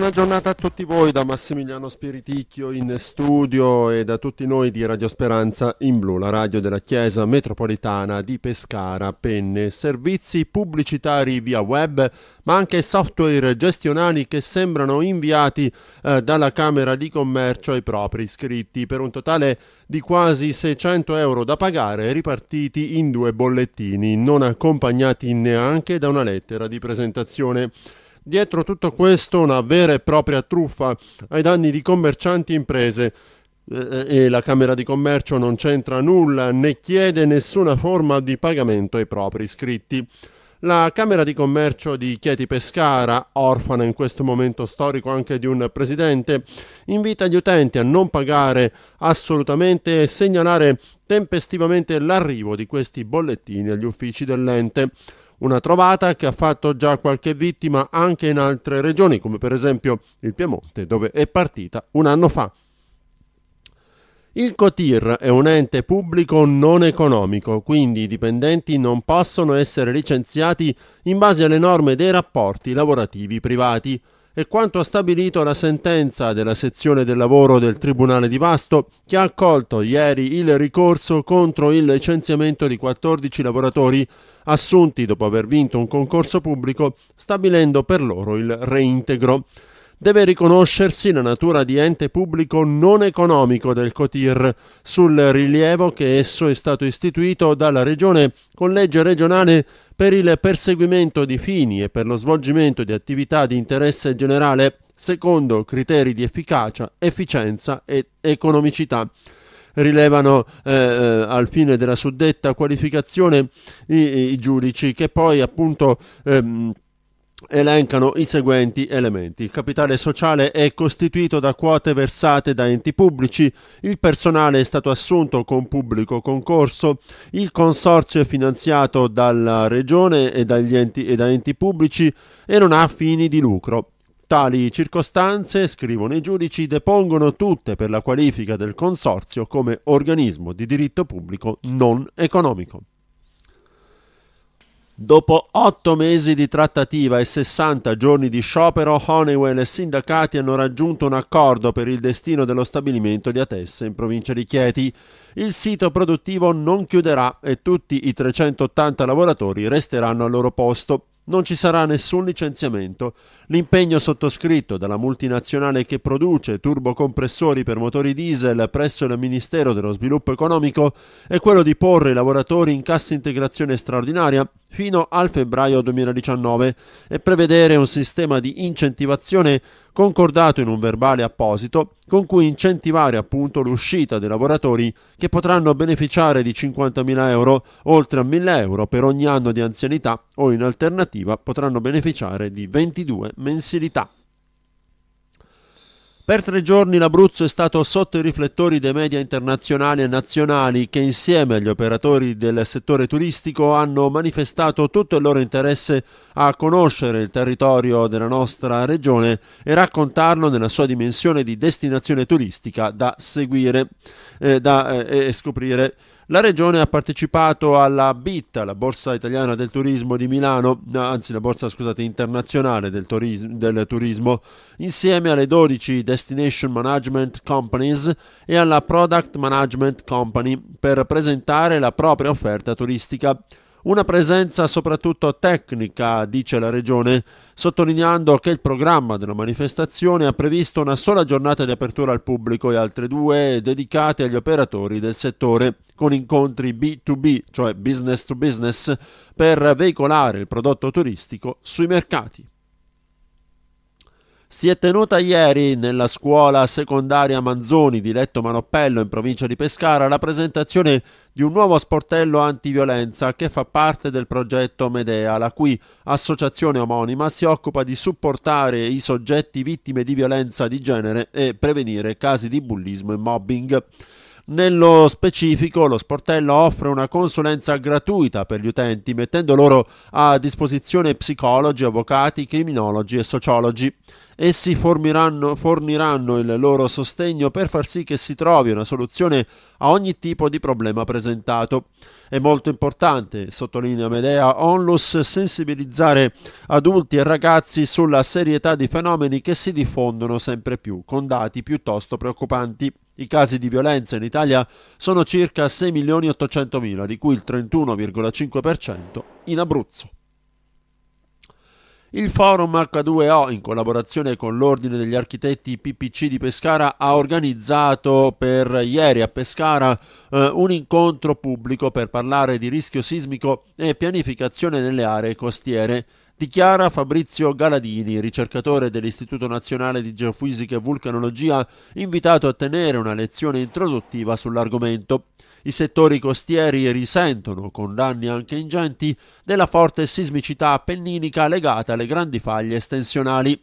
buona giornata a tutti voi da Massimiliano Spiriticchio in studio e da tutti noi di Radio Speranza in Blu, la radio della Chiesa Metropolitana di Pescara, penne, servizi pubblicitari via web, ma anche software gestionali che sembrano inviati eh, dalla Camera di Commercio ai propri iscritti per un totale di quasi 600 euro da pagare ripartiti in due bollettini, non accompagnati neanche da una lettera di presentazione. Dietro tutto questo una vera e propria truffa ai danni di commercianti e imprese eh, eh, e la Camera di Commercio non c'entra nulla né chiede nessuna forma di pagamento ai propri iscritti. La Camera di Commercio di Chieti Pescara, orfana in questo momento storico anche di un presidente, invita gli utenti a non pagare assolutamente e segnalare tempestivamente l'arrivo di questi bollettini agli uffici dell'ente. Una trovata che ha fatto già qualche vittima anche in altre regioni, come per esempio il Piemonte, dove è partita un anno fa. Il COTIR è un ente pubblico non economico, quindi i dipendenti non possono essere licenziati in base alle norme dei rapporti lavorativi privati è quanto ha stabilito la sentenza della sezione del lavoro del Tribunale di Vasto che ha accolto ieri il ricorso contro il licenziamento di 14 lavoratori assunti dopo aver vinto un concorso pubblico stabilendo per loro il reintegro deve riconoscersi la natura di ente pubblico non economico del COTIR, sul rilievo che esso è stato istituito dalla Regione con legge regionale per il perseguimento di fini e per lo svolgimento di attività di interesse generale secondo criteri di efficacia, efficienza ed economicità rilevano eh, eh al fine della suddetta qualificazione i, i giudici che poi appunto ehm, elencano i seguenti elementi. Il capitale sociale è costituito da quote versate da enti pubblici, il personale è stato assunto con pubblico concorso, il consorzio è finanziato dalla regione e, enti, e da enti pubblici e non ha fini di lucro. Tali circostanze, scrivono i giudici, depongono tutte per la qualifica del consorzio come organismo di diritto pubblico non economico. Dopo otto mesi di trattativa e 60 giorni di sciopero, Honeywell e i sindacati hanno raggiunto un accordo per il destino dello stabilimento di Atessa in provincia di Chieti. Il sito produttivo non chiuderà e tutti i 380 lavoratori resteranno al loro posto non ci sarà nessun licenziamento. L'impegno sottoscritto dalla multinazionale che produce turbocompressori per motori diesel presso il Ministero dello Sviluppo Economico è quello di porre i lavoratori in cassa integrazione straordinaria fino al febbraio 2019 e prevedere un sistema di incentivazione concordato in un verbale apposito con cui incentivare appunto l'uscita dei lavoratori che potranno beneficiare di 50.000 euro oltre a 1.000 euro per ogni anno di anzianità o in alternativa potranno beneficiare di 22 mensilità. Per tre giorni l'Abruzzo è stato sotto i riflettori dei media internazionali e nazionali che insieme agli operatori del settore turistico hanno manifestato tutto il loro interesse a conoscere il territorio della nostra regione e raccontarlo nella sua dimensione di destinazione turistica da seguire eh, eh, e scoprire. La Regione ha partecipato alla BIT, la Borsa Italiana del Turismo di Milano, anzi la Borsa scusate, internazionale del turismo, del turismo insieme alle 12 destinazioni Destination Management Companies e alla Product Management Company per presentare la propria offerta turistica. Una presenza soprattutto tecnica, dice la Regione, sottolineando che il programma della manifestazione ha previsto una sola giornata di apertura al pubblico e altre due dedicate agli operatori del settore, con incontri B2B, cioè business to business, per veicolare il prodotto turistico sui mercati si è tenuta ieri nella scuola secondaria Manzoni di Letto Manoppello in provincia di Pescara la presentazione di un nuovo sportello antiviolenza che fa parte del progetto Medea, la cui associazione omonima si occupa di supportare i soggetti vittime di violenza di genere e prevenire casi di bullismo e mobbing. Nello specifico lo sportello offre una consulenza gratuita per gli utenti, mettendo loro a disposizione psicologi, avvocati, criminologi e sociologi. Essi forniranno, forniranno il loro sostegno per far sì che si trovi una soluzione a ogni tipo di problema presentato. È molto importante, sottolinea Medea Onlus, sensibilizzare adulti e ragazzi sulla serietà di fenomeni che si diffondono sempre più, con dati piuttosto preoccupanti. I casi di violenza in Italia sono circa 6 milioni 800 mila, di cui il 31,5% in Abruzzo. Il forum H2O, in collaborazione con l'Ordine degli Architetti PPC di Pescara, ha organizzato per ieri a Pescara eh, un incontro pubblico per parlare di rischio sismico e pianificazione nelle aree costiere dichiara Fabrizio Galadini, ricercatore dell'Istituto Nazionale di Geofisica e Vulcanologia, invitato a tenere una lezione introduttiva sull'argomento. I settori costieri risentono, con danni anche ingenti, della forte sismicità appenninica legata alle grandi faglie estensionali.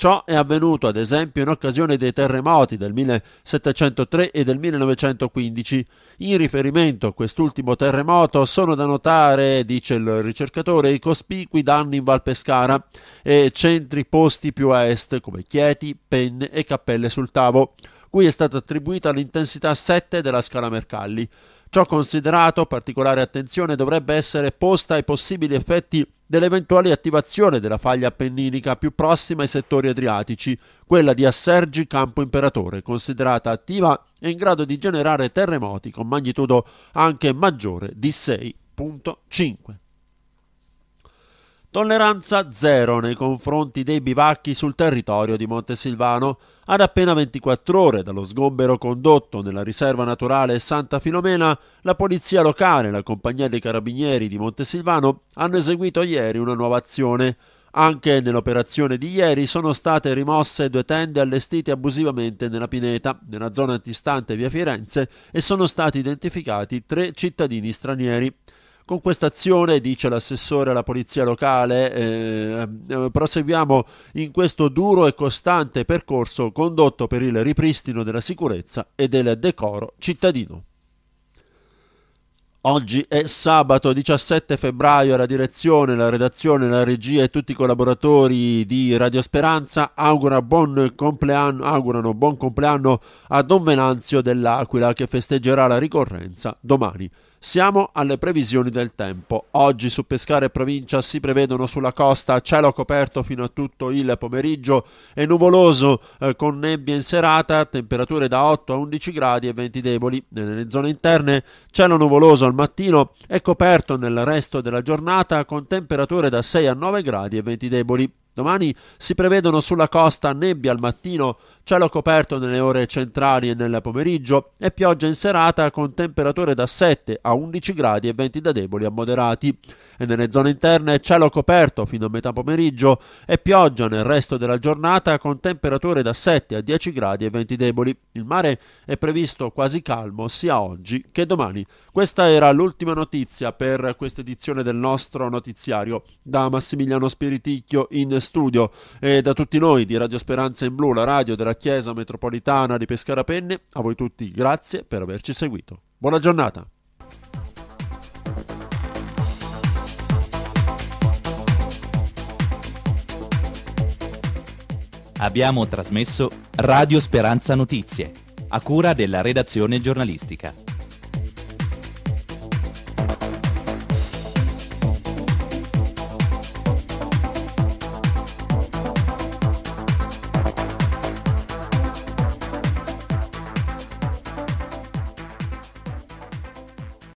Ciò è avvenuto ad esempio in occasione dei terremoti del 1703 e del 1915. In riferimento a quest'ultimo terremoto sono da notare, dice il ricercatore, i cospicui danni in Val Pescara e centri posti più a est come Chieti, Penne e Cappelle sul Tavo, cui è stata attribuita l'intensità 7 della scala Mercalli. Ciò considerato, particolare attenzione dovrebbe essere posta ai possibili effetti dell'eventuale attivazione della faglia appenninica più prossima ai settori adriatici, quella di Assergi Campo Imperatore, considerata attiva e in grado di generare terremoti con magnitudo anche maggiore di 6.5. Tolleranza zero nei confronti dei bivacchi sul territorio di Montesilvano. Ad appena 24 ore dallo sgombero condotto nella riserva naturale Santa Filomena, la polizia locale e la compagnia dei carabinieri di Montesilvano hanno eseguito ieri una nuova azione. Anche nell'operazione di ieri sono state rimosse due tende allestite abusivamente nella pineta, nella zona antistante via Firenze, e sono stati identificati tre cittadini stranieri. Con questa azione, dice l'assessore alla polizia locale, eh, eh, proseguiamo in questo duro e costante percorso condotto per il ripristino della sicurezza e del decoro cittadino. Oggi è sabato 17 febbraio, la direzione, la redazione, la regia e tutti i collaboratori di Radio Speranza augura buon augurano buon compleanno a Don Venanzio dell'Aquila che festeggerà la ricorrenza domani. Siamo alle previsioni del tempo. Oggi su Pescare e Provincia si prevedono sulla costa cielo coperto fino a tutto il pomeriggio e nuvoloso eh, con nebbia in serata, temperature da 8 a 11 gradi e venti deboli. Nelle zone interne cielo nuvoloso al mattino e coperto nel resto della giornata con temperature da 6 a 9 gradi e venti deboli. Domani si prevedono sulla costa nebbia al mattino, cielo coperto nelle ore centrali e nel pomeriggio e pioggia in serata con temperature da 7 a 11 gradi e venti da deboli a moderati. E nelle zone interne cielo coperto fino a metà pomeriggio e pioggia nel resto della giornata con temperature da 7 a 10 gradi e venti deboli. Il mare è previsto quasi calmo sia oggi che domani. Questa era l'ultima notizia per questa edizione del nostro notiziario da Massimiliano Spiriticchio in studio e eh, da tutti noi di Radio Speranza in Blu, la radio della Chiesa Metropolitana di Pescara Penne, a voi tutti grazie per averci seguito. Buona giornata! Abbiamo trasmesso Radio Speranza Notizie, a cura della redazione giornalistica.